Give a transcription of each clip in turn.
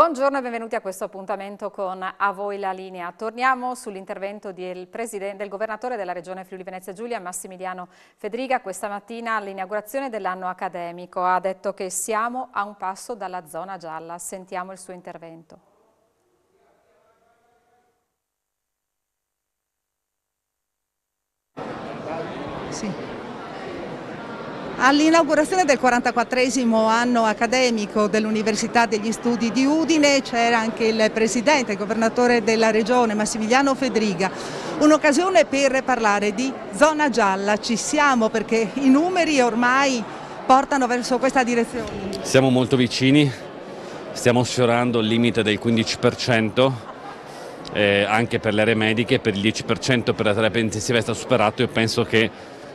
Buongiorno e benvenuti a questo appuntamento con A voi la linea. Torniamo sull'intervento del, del, governatore della regione Friuli Venezia Giulia, Massimiliano Fedriga, questa mattina all'inaugurazione dell'anno accademico. Ha detto che siamo a un passo dalla zona gialla. Sentiamo il suo intervento. Sì. All'inaugurazione del 44 anno accademico dell'Università degli Studi di Udine c'era anche il presidente, il governatore della regione Massimiliano Fedriga. Un'occasione per parlare di zona gialla, ci siamo perché i numeri ormai portano verso questa direzione. Siamo molto vicini, stiamo sfiorando il limite del 15%. Eh, anche per le aree mediche, per il 10% per la terapia intensiva è stato superato, e penso che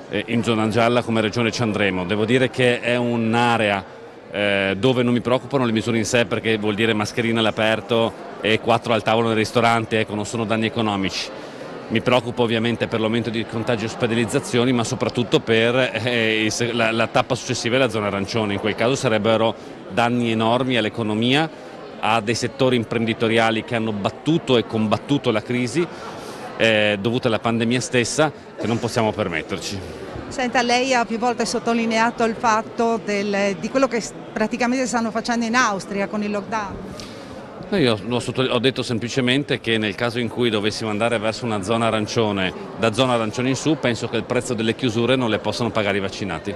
eh, in zona gialla come regione ci andremo. Devo dire che è un'area eh, dove non mi preoccupano le misure in sé perché vuol dire mascherina all'aperto e quattro al tavolo nel ristorante, ecco, non sono danni economici. Mi preoccupo ovviamente per l'aumento di contagi e ospedalizzazioni, ma soprattutto per eh, la, la, tappa successiva e la zona arancione. In quel caso sarebbero danni enormi all'economia, a dei settori imprenditoriali che hanno battuto e combattuto la crisi eh, dovute alla pandemia stessa che non possiamo permetterci. Senta, lei ha più volte sottolineato il fatto del, di quello che praticamente stanno facendo in Austria con il lockdown. No, io ho detto semplicemente che nel caso in cui dovessimo andare verso una zona arancione, da zona arancione in su, penso che il prezzo delle chiusure non le possano pagare i vaccinati.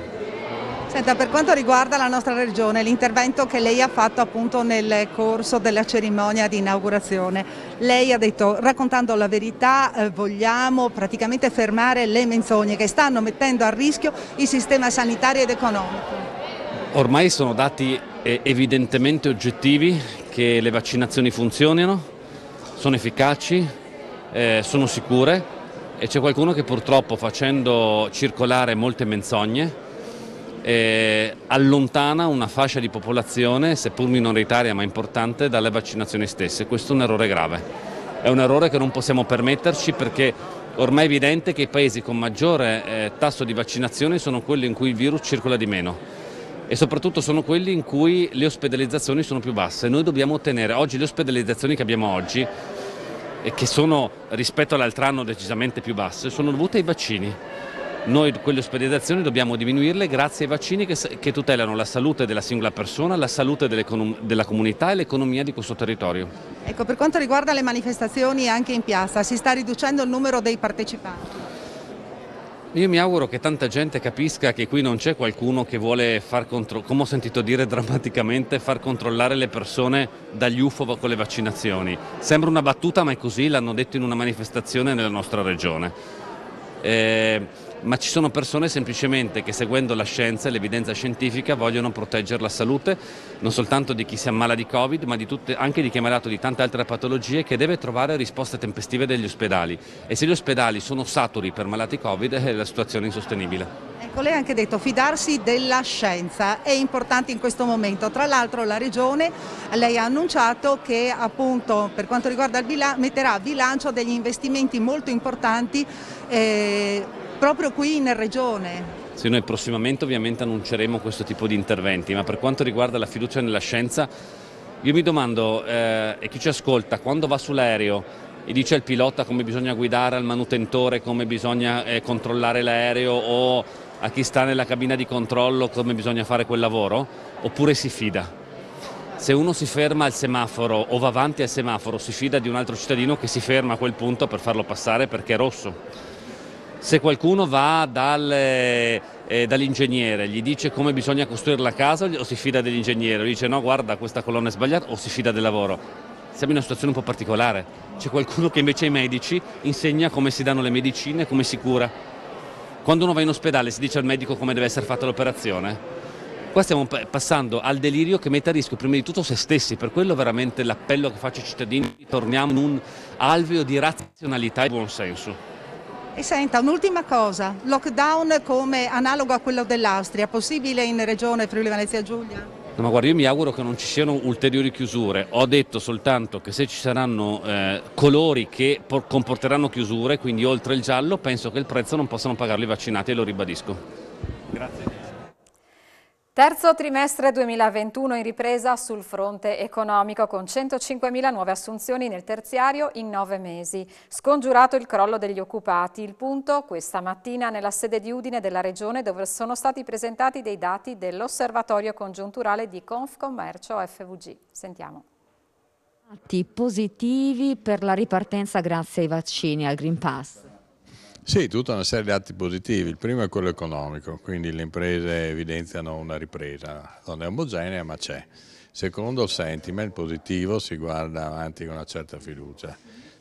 Senta, per quanto riguarda la nostra regione, l'intervento che lei ha fatto appunto nel corso della cerimonia di inaugurazione, lei ha detto raccontando la verità eh, vogliamo praticamente fermare le menzogne che stanno mettendo a rischio il sistema sanitario ed economico. Ormai sono dati eh, evidentemente oggettivi che le vaccinazioni funzionano, sono efficaci, eh, sono sicure e c'è qualcuno che purtroppo facendo circolare molte menzogne eh, allontana una fascia di popolazione, seppur minoritaria ma importante, dalle vaccinazioni stesse. Questo è un errore grave. È un errore che non possiamo permetterci perché ormai è evidente che i paesi con maggiore eh, tasso di vaccinazione sono quelli in cui il virus circola di meno e soprattutto sono quelli in cui le ospedalizzazioni sono più basse. Noi dobbiamo ottenere oggi le ospedalizzazioni che abbiamo oggi e che sono rispetto all'altro anno decisamente più basse, sono dovute ai vaccini. Noi quelle ospedalizzazioni dobbiamo diminuirle grazie ai vaccini che, che tutelano la salute della singola persona, la salute della comunità e l'economia di questo territorio. Ecco, per quanto riguarda le manifestazioni anche in piazza, si sta riducendo il numero dei partecipanti? Io mi auguro che tanta gente capisca che qui non c'è qualcuno che vuole far contro, come ho sentito dire drammaticamente, far controllare le persone dagli UFO con le vaccinazioni. Sembra una battuta ma è così, l'hanno detto in una manifestazione nella nostra regione. Eh, ma ci sono persone semplicemente che seguendo la scienza e l'evidenza scientifica vogliono proteggere la salute non soltanto di chi si ammala di Covid ma di tutte, anche di chi è malato di tante altre patologie che deve trovare risposte tempestive degli ospedali e se gli ospedali sono saturi per malati Covid è eh, la situazione insostenibile. Ecco, lei ha anche detto fidarsi della scienza è importante in questo momento, tra l'altro la Regione lei ha annunciato che appunto per quanto riguarda il bilancio metterà a bilancio degli investimenti molto importanti eh, proprio qui in regione. Sì, noi prossimamente ovviamente annunceremo questo tipo di interventi, ma per quanto riguarda la fiducia nella scienza, io mi domando, eh, e chi ci ascolta, quando va sull'aereo e dice al pilota come bisogna guidare, al manutentore come bisogna eh, controllare l'aereo o a chi sta nella cabina di controllo come bisogna fare quel lavoro, oppure si fida? Se uno si ferma al semaforo o va avanti al semaforo, si fida di un altro cittadino che si ferma a quel punto per farlo passare perché è rosso se qualcuno va dal, eh, eh, dall'ingegnere, gli dice come bisogna costruire la casa o si fida dell'ingegnere, gli dice no guarda questa colonna è sbagliata o si fida del lavoro. Siamo in una situazione un po' particolare, c'è qualcuno che invece ai medici insegna come si danno le medicine e come si cura. Quando uno va in ospedale si dice al medico come deve essere fatta l'operazione. Qua stiamo passando al delirio che mette a rischio prima di tutto se stessi, per quello veramente l'appello che faccio ai cittadini, torniamo in un alveo di razionalità e buonsenso. E senta, un'ultima cosa, lockdown come analogo a quello dell'Austria, possibile in regione Friuli Venezia Giulia? No, ma guarda, io mi auguro che non ci siano ulteriori chiusure. Ho detto soltanto che se ci saranno eh, colori che comporteranno chiusure, quindi oltre il giallo, penso che il prezzo non possano pagarli i vaccinati e lo ribadisco. Terzo trimestre 2021 in ripresa sul fronte economico con 105.000 nuove assunzioni nel terziario in nove mesi. Scongiurato il crollo degli occupati. Il punto questa mattina nella sede di Udine della Regione dove sono stati presentati dei dati dell'osservatorio congiunturale di Confcommercio FVG. Sentiamo. Dati positivi per la ripartenza grazie ai vaccini al Green Pass. Sì, tutta una serie di atti positivi. Il primo è quello economico, quindi le imprese evidenziano una ripresa, non è omogenea ma c'è. Secondo, il sentiment positivo, si guarda avanti con una certa fiducia.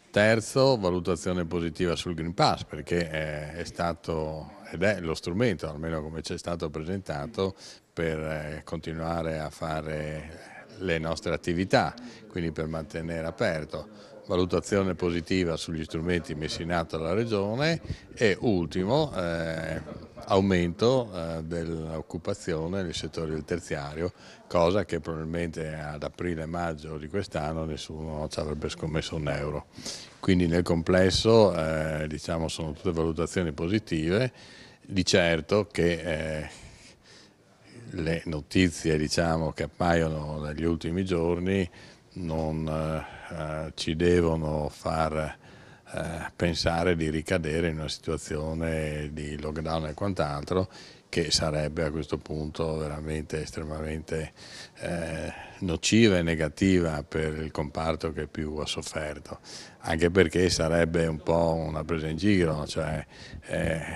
Terzo, valutazione positiva sul Green Pass perché eh, è, stato ed è lo strumento, almeno come ci è stato presentato, per eh, continuare a fare le nostre attività, quindi per mantenere aperto valutazione positiva sugli strumenti messi in atto dalla Regione e ultimo eh, aumento eh, dell'occupazione nel settore del terziario, cosa che probabilmente ad aprile maggio di quest'anno nessuno ci avrebbe scommesso un euro. Quindi nel complesso eh, diciamo, sono tutte valutazioni positive, di certo che eh, le notizie diciamo, che appaiono negli ultimi giorni non eh, eh, ci devono far eh, pensare di ricadere in una situazione di lockdown e quant'altro che sarebbe a questo punto veramente estremamente eh, nociva e negativa per il comparto che più ha sofferto, anche perché sarebbe un po' una presa in giro, cioè eh,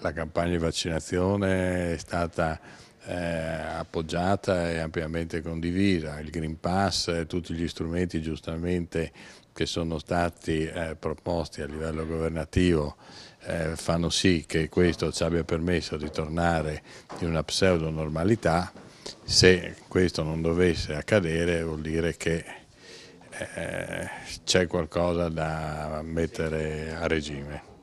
la campagna di vaccinazione è stata eh, appoggiata e ampiamente condivisa, il Green Pass e eh, tutti gli strumenti giustamente che sono stati eh, proposti a livello governativo eh, fanno sì che questo ci abbia permesso di tornare in una pseudo normalità, se questo non dovesse accadere vuol dire che eh, c'è qualcosa da mettere a regime.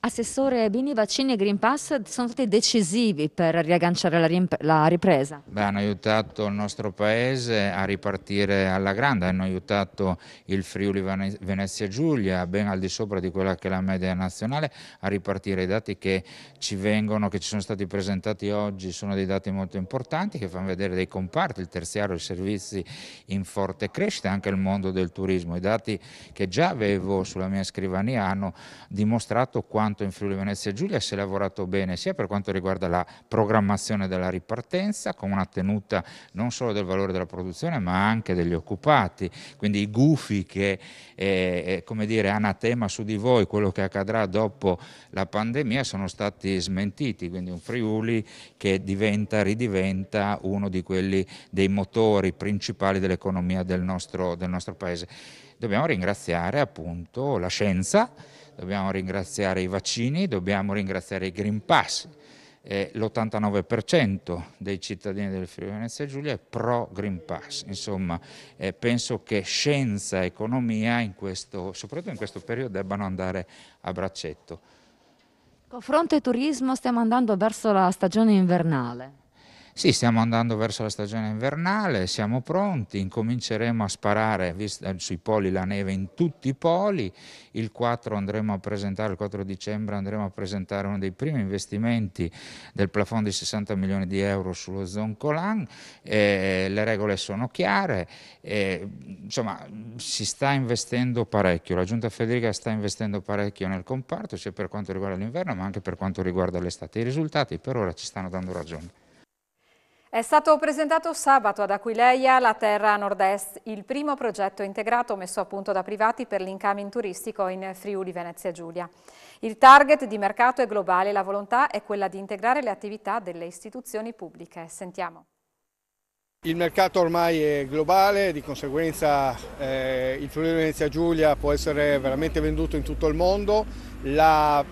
Assessore Bini, vaccini e Green Pass sono stati decisivi per riagganciare la, la ripresa? Beh, hanno aiutato il nostro Paese a ripartire alla grande, hanno aiutato il Friuli Venezia Giulia, ben al di sopra di quella che è la media nazionale, a ripartire. I dati che ci vengono, che ci sono stati presentati oggi, sono dei dati molto importanti che fanno vedere dei comparti, il terziario, i servizi in forte crescita, anche il mondo del turismo. I dati che già avevo sulla mia scrivania hanno dimostrato quanto quanto in Friuli Venezia Giulia si è lavorato bene sia per quanto riguarda la programmazione della ripartenza, con una tenuta non solo del valore della produzione ma anche degli occupati, quindi i gufi che eh, eh come dire, anatema su di voi quello che accadrà dopo la pandemia sono stati smentiti, quindi un Friuli che diventa, ridiventa uno di quelli dei motori principali dell'economia del del nostro paese. Dobbiamo ringraziare appunto la scienza, dobbiamo ringraziare i vaccini, dobbiamo ringraziare i Green Pass. Eh, L'89% dei cittadini del Friuli Venezia Giulia è pro Green Pass. Insomma, eh, penso che scienza e economia, in questo, soprattutto in questo periodo, debbano andare a braccetto. Con fronte turismo stiamo andando verso la stagione invernale. Sì, stiamo andando verso la stagione invernale, siamo pronti, incominceremo a sparare eh, sui poli la neve in tutti i poli, il 4, il 4 dicembre andremo a presentare uno dei primi investimenti del plafond di 60 milioni di euro sullo Zoncolan, eh, le regole sono chiare, eh, insomma si sta investendo parecchio, la Giunta Federica sta investendo parecchio nel comparto, sia per quanto riguarda l'inverno ma anche per quanto riguarda l'estate. I risultati per ora ci stanno dando ragione. È stato presentato sabato ad Aquileia, la terra nord-est, il primo progetto integrato messo a punto da privati per l'incoming turistico in Friuli Venezia Giulia. Il target di mercato è globale la volontà è quella di integrare le attività delle istituzioni pubbliche. Sentiamo. Il mercato ormai è globale, di conseguenza eh, il Friuli Venezia Giulia può essere veramente venduto in tutto il mondo. La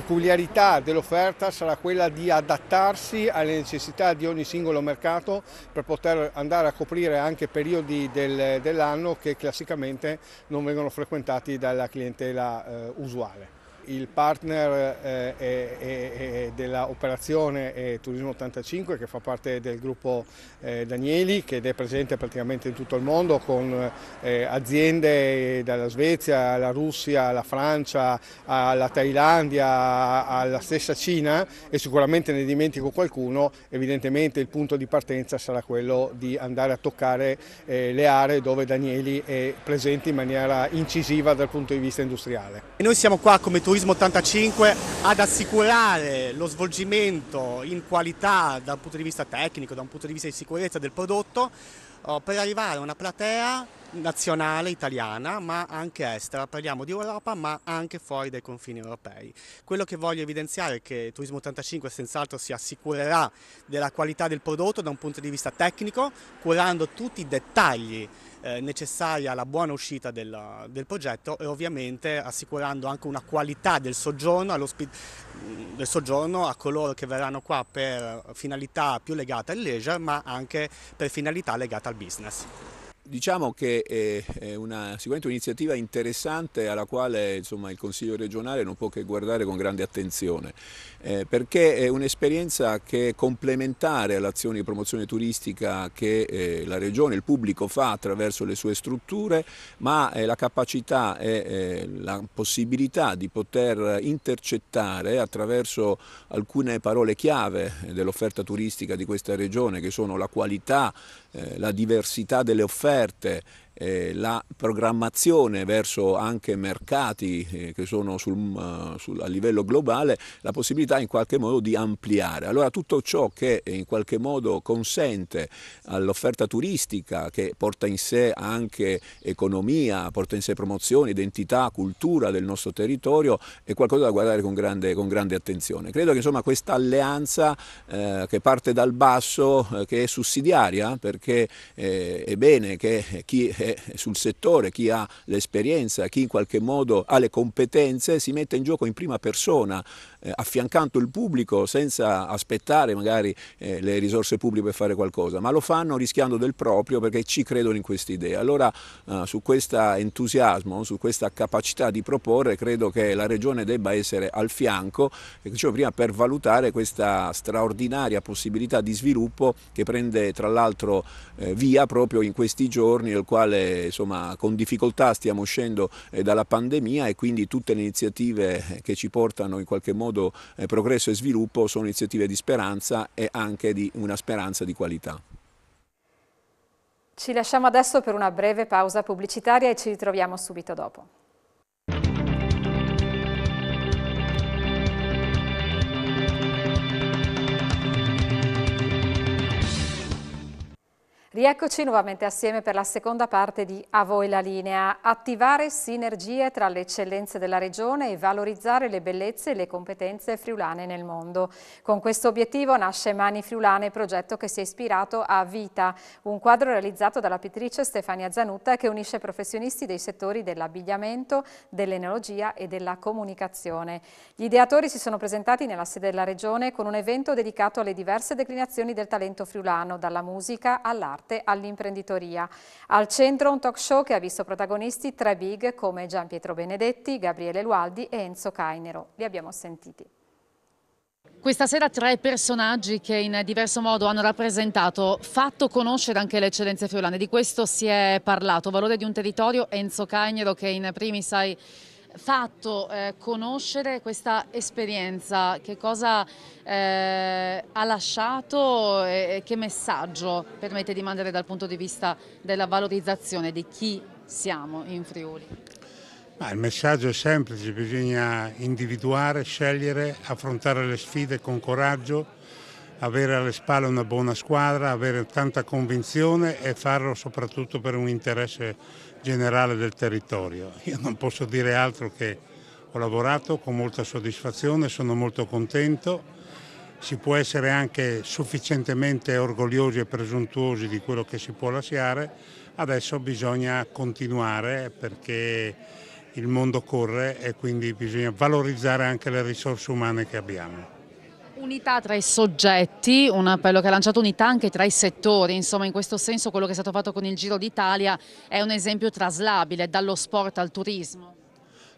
peculiarità dell'offerta sarà quella di adattarsi alle necessità di ogni singolo mercato per poter andare a coprire anche periodi del, dell'anno che classicamente non vengono frequentati dalla clientela eh, usuale il partner eh, dell'operazione Turismo 85 che fa parte del gruppo eh, Danieli ed è presente praticamente in tutto il mondo con eh, aziende dalla Svezia alla Russia, alla Francia, alla Thailandia, alla stessa Cina e sicuramente ne dimentico qualcuno, evidentemente il punto di partenza sarà quello di andare a toccare eh, le aree dove Danieli è presente in maniera incisiva dal punto di vista industriale. E noi siamo qua come turismo Turismo 85 ad assicurare lo svolgimento in qualità da un punto di vista tecnico, da un punto di vista di sicurezza del prodotto oh, per arrivare a una platea nazionale italiana ma anche estera, parliamo di Europa ma anche fuori dai confini europei. Quello che voglio evidenziare è che Turismo 85 senz'altro si assicurerà della qualità del prodotto da un punto di vista tecnico, curando tutti i dettagli eh, necessaria alla buona uscita del, del, progetto e ovviamente assicurando anche una qualità del soggiorno, mm, del soggiorno, a coloro che verranno qua per finalità più legate al leisure ma anche per finalità legate al business. Diciamo che eh, è una, sicuramente un'iniziativa interessante alla quale insomma, il Consiglio regionale non può che guardare con grande attenzione, eh, perché è un'esperienza che è complementare all'azione di promozione turistica che eh, la Regione, il pubblico fa attraverso le sue strutture, ma è eh, la capacità e eh, la possibilità di poter intercettare attraverso alcune parole chiave dell'offerta turistica di questa Regione, che sono la qualità, la diversità delle offerte, eh, la programmazione verso anche mercati eh, che sono sul, mm, sul, a livello globale, la possibilità in qualche modo di ampliare. Allora tutto ciò che eh, in qualche modo consente all'offerta turistica che porta in sé anche economia, porta in sé promozione, identità, cultura del nostro territorio è qualcosa da guardare con grande, con grande attenzione. Credo che insomma questa alleanza eh, che parte dal basso, eh, che è sussidiaria perché eh, è bene che chi sul settore, chi ha l'esperienza, chi in qualche modo ha le competenze, si mette in gioco in prima persona, eh, affiancando il pubblico senza aspettare magari eh, le risorse pubbliche per fare qualcosa, ma lo fanno rischiando del proprio perché ci credono in queste idee. Allora eh, su questo entusiasmo, su questa capacità di proporre, credo che la Regione debba essere al fianco, dicevo cioè prima, per valutare questa straordinaria possibilità di sviluppo che prende tra l'altro eh, via proprio in questi giorni, nel quale quale insomma, con difficoltà stiamo uscendo eh, dalla pandemia e quindi tutte le iniziative eh, che ci portano in qualche modo eh, progresso e sviluppo sono iniziative di speranza e anche di una speranza di qualità. Ci lasciamo adesso per una breve pausa pubblicitaria e ci ritroviamo subito dopo. Rieccoci nuovamente assieme per la seconda parte di A voi la linea. Attivare sinergie tra le eccellenze della regione e valorizzare le bellezze e le competenze friulane nel mondo. Con questo obiettivo nasce Mani Friulane, progetto che si è ispirato a Vita, un quadro realizzato dalla pittrice Stefania Zanutta che unisce professionisti dei settori dell'abbigliamento, dell'enologia e della comunicazione. Gli ideatori si sono presentati nella sede della regione con un evento dedicato alle diverse declinazioni del talento friulano, dalla musica all'arte dall'arte all'imprenditoria. Al centro un talk show che ha visto protagonisti tre big come Gian Pietro Benedetti, Gabriele Lualdi e Enzo Cainero. Li abbiamo sentiti. Questa sera tre personaggi che in diverso modo hanno rappresentato, fatto conoscere anche le eccellenze friulane, di questo si è parlato, valore di un territorio, Enzo Cainero che in primis hai fatto eh, conoscere questa esperienza? Che cosa eh, ha lasciato e, e che messaggio permette di mandare dal punto di vista della valorizzazione di chi siamo in Friuli? Ma il messaggio è semplice, bisogna individuare, scegliere, affrontare le sfide con coraggio, avere alle spalle una buona squadra, avere tanta convinzione e farlo soprattutto per un interesse generale del territorio. Io non posso dire altro che ho lavorato con molta soddisfazione, sono molto contento, si può essere anche sufficientemente orgogliosi e presuntuosi di quello che si può lasciare, adesso bisogna continuare perché il mondo corre e quindi bisogna valorizzare anche le risorse umane che abbiamo. Unità tra i soggetti, un appello che ha lanciato unità anche tra i settori, insomma in questo senso quello che è stato fatto con il Giro d'Italia è un esempio traslabile dallo sport al turismo.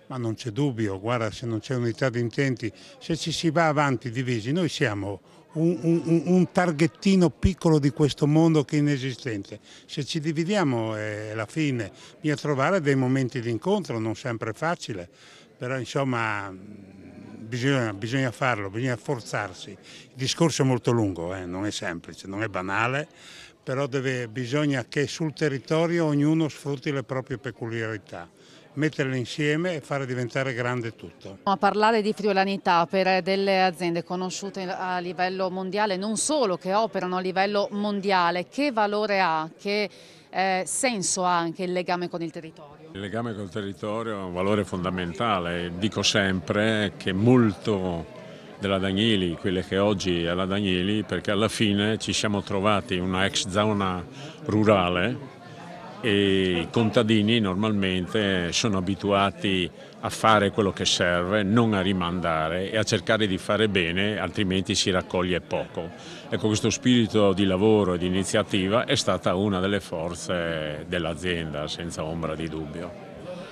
Ma non c'è dubbio, guarda se non c'è unità di intenti, se ci si va avanti divisi, noi siamo un, un, un, targhettino piccolo di questo mondo che è inesistente. Se ci dividiamo è la fine, bisogna trovare dei momenti di incontro, non sempre facile, però insomma bisogna, bisogna, farlo, bisogna forzarsi. Il discorso è molto lungo, eh, non è semplice, non è banale, però deve, bisogna che sul territorio ognuno sfrutti le proprie peculiarità metterle insieme e fare diventare grande tutto. A parlare di friulanità per delle aziende conosciute a livello mondiale, non solo che operano a livello mondiale, che valore ha, che eh, senso ha anche il legame con il territorio? Il legame con il territorio è un valore fondamentale, dico sempre che molto della Danieli, quella che oggi è la Danieli, perché alla fine ci siamo trovati in una ex zona rurale e i contadini normalmente sono abituati a fare quello che serve, non a rimandare e a cercare di fare bene, altrimenti si raccoglie poco. Ecco, questo spirito di lavoro e di iniziativa è stata una delle forze dell'azienda, senza ombra di dubbio.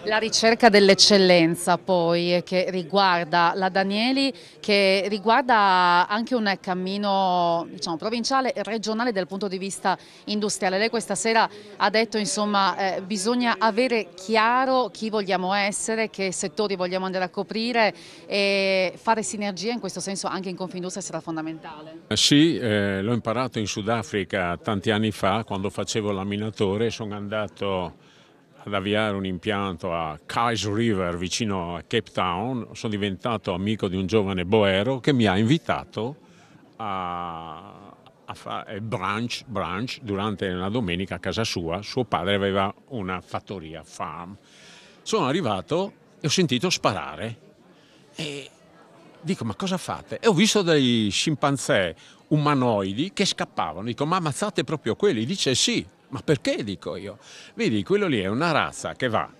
La ricerca dell'eccellenza poi che riguarda la Danieli, che riguarda anche un cammino diciamo, provinciale e regionale dal punto di vista industriale. Lei questa sera ha detto insomma eh, bisogna avere chiaro chi vogliamo essere, che settori vogliamo andare a coprire e fare sinergia in questo senso anche in Confindustria sarà fondamentale. Sì, eh, l'ho imparato in Sudafrica tanti anni fa quando facevo l'aminatore, sono andato ad avviare un impianto a Kais River vicino a Cape Town, sono diventato amico di un giovane boero che mi ha invitato a, a fare eh, brunch, brunch durante una domenica a casa sua, suo padre aveva una fattoria, farm. Sono arrivato e ho sentito sparare e dico ma cosa fate? E ho visto dei scimpanzé umanoidi che scappavano, dico ma ammazzate proprio quelli? Dice sì, ma perché dico io? Vedi, quello lì è una razza che va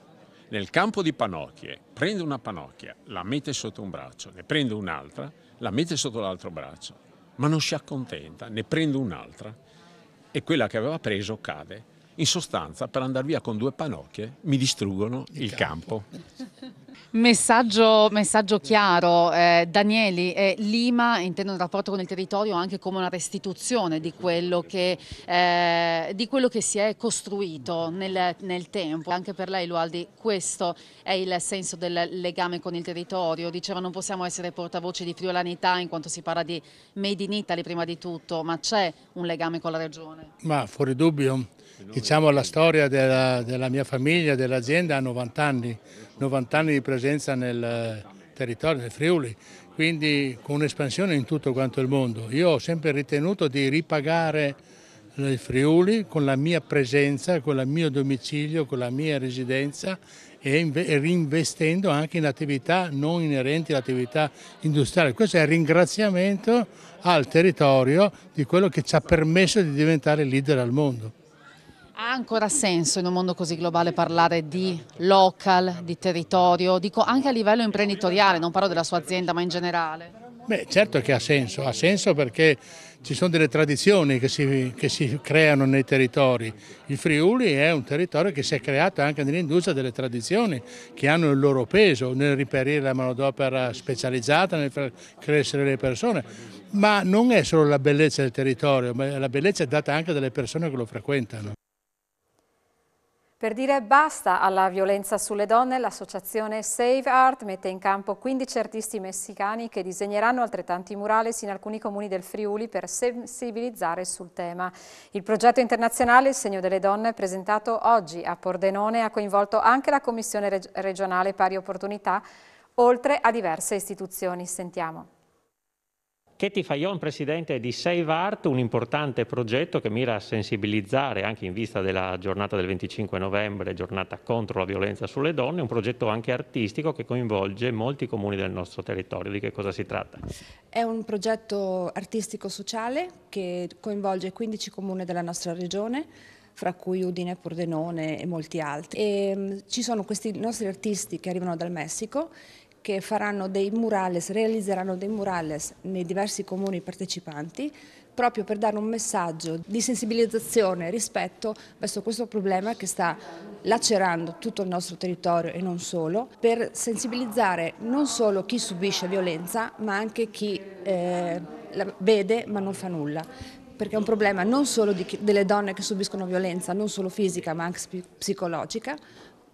nel campo di pannocchie, prende una pannocchia, la mette sotto un braccio, ne prende un'altra, la mette sotto l'altro braccio, ma non si accontenta, ne prende un'altra e quella che aveva preso cade in sostanza, per andare via con due panocchie, mi distruggono il, il campo. campo. Messaggio, messaggio, chiaro, eh, Danieli, eh, Lima intende un rapporto con il territorio anche come una restituzione di quello che, eh, di quello che si è costruito nel, nel, tempo. Anche per lei Lualdi questo è il senso del legame con il territorio, diceva non possiamo essere portavoce di friolanità in quanto si parla di Made in Italy prima di tutto, ma c'è un legame con la regione? Ma fuori dubbio diciamo, la storia della, della mia famiglia, dell'azienda ha 90 anni, 90 anni di presenza nel territorio del Friuli, quindi con un'espansione in tutto quanto il mondo. Io ho sempre ritenuto di ripagare il Friuli con la mia presenza, con il mio domicilio, con la mia residenza e reinvestendo anche in attività non inerenti all'attività industriale. Questo è il ringraziamento al territorio di quello che ci ha permesso di diventare leader al mondo. Ha ancora senso in un mondo così globale parlare di local, di territorio, dico anche a livello imprenditoriale, non parlo della sua azienda ma in generale? Beh, certo che ha senso, ha senso perché ci sono delle tradizioni che si, che si, creano nei territori. Il Friuli è un territorio che si è creato anche nell'industria delle tradizioni, che hanno il loro peso nel riperire la manodopera specializzata, nel far crescere le persone. Ma non è solo la bellezza del territorio, ma la bellezza è data anche dalle persone che lo frequentano. Per dire basta alla violenza sulle donne, l'associazione Save Art mette in campo 15 artisti messicani che disegneranno altrettanti murales in alcuni comuni del Friuli per sensibilizzare sul tema. Il progetto internazionale Il segno delle donne, presentato oggi a Pordenone, ha coinvolto anche la Commissione regionale pari opportunità, oltre a diverse istituzioni. Sentiamo. Chetti Fayon, presidente di Save Art, un importante progetto che mira a sensibilizzare anche in vista della giornata del 25 novembre, giornata contro la violenza sulle donne, un progetto anche artistico che coinvolge molti comuni del nostro territorio. Di che cosa si tratta? È un progetto artistico-sociale che coinvolge 15 comuni della nostra regione fra cui Udine, Pordenone e molti altri. E, ehm, ci sono questi nostri artisti che arrivano dal Messico che faranno dei murales, realizzeranno dei murales nei diversi comuni partecipanti proprio per dare un messaggio di sensibilizzazione rispetto verso questo problema che sta lacerando tutto il nostro territorio e non solo, per sensibilizzare non solo chi subisce violenza ma anche chi eh, vede ma non fa nulla perché è un problema non solo chi, delle donne che subiscono violenza, non solo fisica ma anche psicologica,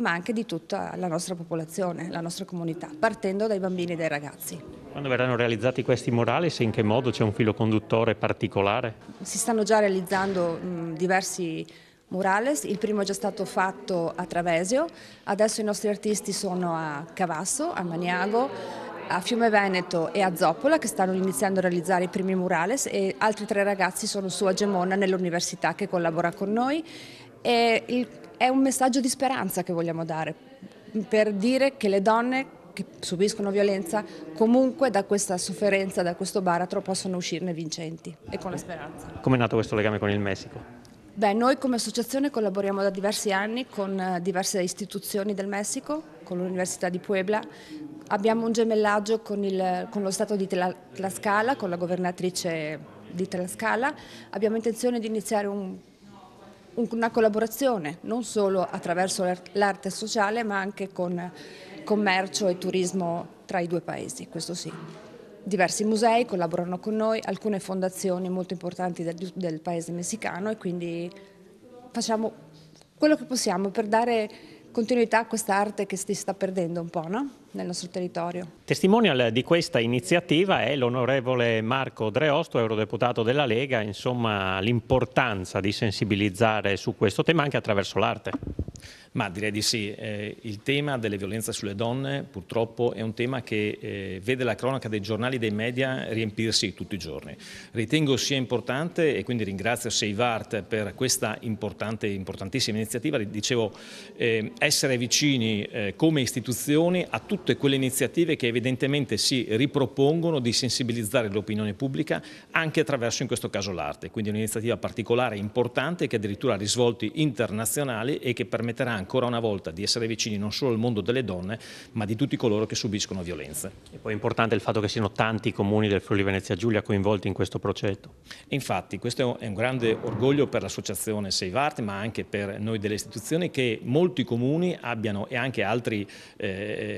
ma anche di tutta la nostra popolazione, la nostra comunità, partendo dai bambini e dai ragazzi. Quando verranno realizzati questi morali, se in che modo c'è un filo conduttore particolare? Si stanno già realizzando mh, diversi murales, il primo è già stato fatto a Travesio, adesso i nostri artisti sono a Cavasso, a Maniago, a Fiume Veneto e a Zoppola che stanno iniziando a realizzare i primi murales e altri tre ragazzi sono su a Gemona nell'università che collabora con noi e il è un messaggio di speranza che vogliamo dare per dire che le donne che subiscono violenza comunque da questa sofferenza, da questo baratro possono uscirne vincenti e con la speranza. Come è nato questo legame con il Messico? Beh, noi come associazione collaboriamo da diversi anni con eh, diverse istituzioni del Messico, con l'Università di Puebla. Abbiamo un gemellaggio con, il, con lo Stato di Tlaxcala, con la governatrice di Tlaxcala. Abbiamo intenzione di iniziare un una collaborazione non solo attraverso l'arte sociale ma anche con commercio e turismo tra i due paesi, questo sì. Diversi musei collaborano con noi, alcune fondazioni molto importanti del, del paese messicano e quindi facciamo quello che possiamo per dare continuità a questa arte che si sta perdendo un po' no? nel nostro territorio. Testimonial di questa iniziativa è l'onorevole Marco Dreosto, eurodeputato della Lega, insomma l'importanza di sensibilizzare su questo tema anche attraverso l'arte. Ma direi di sì, eh, il tema delle violenze sulle donne purtroppo è un tema che eh, vede la cronaca dei giornali e dei media riempirsi tutti i giorni. Ritengo sia importante e quindi ringrazio Seivart per questa importante, importantissima iniziativa, dicevo eh, essere vicini eh, come istituzioni a tutte quelle iniziative che evidentemente si ripropongono di sensibilizzare l'opinione pubblica anche attraverso in questo caso l'arte, quindi un'iniziativa particolare, importante che addirittura ha risvolti internazionali e che permetterà ancora una volta di essere vicini non solo al mondo delle donne ma di tutti coloro che subiscono violenze. E poi è importante il fatto che siano tanti i comuni del Friuli Venezia Giulia coinvolti in questo progetto. E infatti questo è un grande orgoglio per l'associazione Save Art ma anche per noi delle istituzioni che molti comuni abbiano e anche altri eh,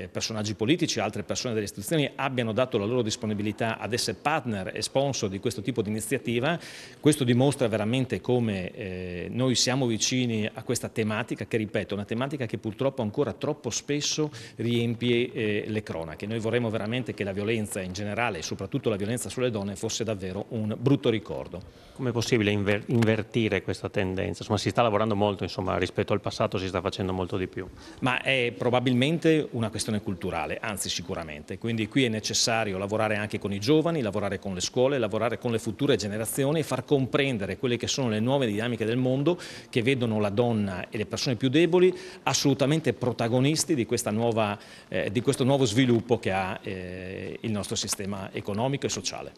eh, personaggi politici, altre persone delle istituzioni abbiano dato la loro disponibilità ad essere partner e sponsor di questo tipo di iniziativa. Questo dimostra veramente come eh, noi siamo vicini a questa tematica che ripeto corretto, una tematica che purtroppo ancora troppo spesso riempie eh, le cronache. Noi vorremmo veramente che la violenza in generale e soprattutto la violenza sulle donne fosse davvero un brutto ricordo. Come è possibile inver invertire questa tendenza? Insomma, si sta lavorando molto insomma, rispetto al passato, si sta facendo molto di più. Ma è probabilmente una questione culturale, anzi sicuramente. Quindi qui è necessario lavorare anche con i giovani, lavorare con le scuole, lavorare con le future generazioni e far comprendere quelle che sono le nuove dinamiche del mondo che vedono la donna e le persone più deboli piccoli assolutamente protagonisti di, nuova, eh, di questo nuovo sviluppo che ha eh, il nostro sistema economico e sociale.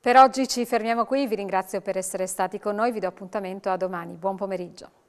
Per oggi ci fermiamo qui, vi ringrazio per essere stati con noi, vi do appuntamento a domani, buon pomeriggio.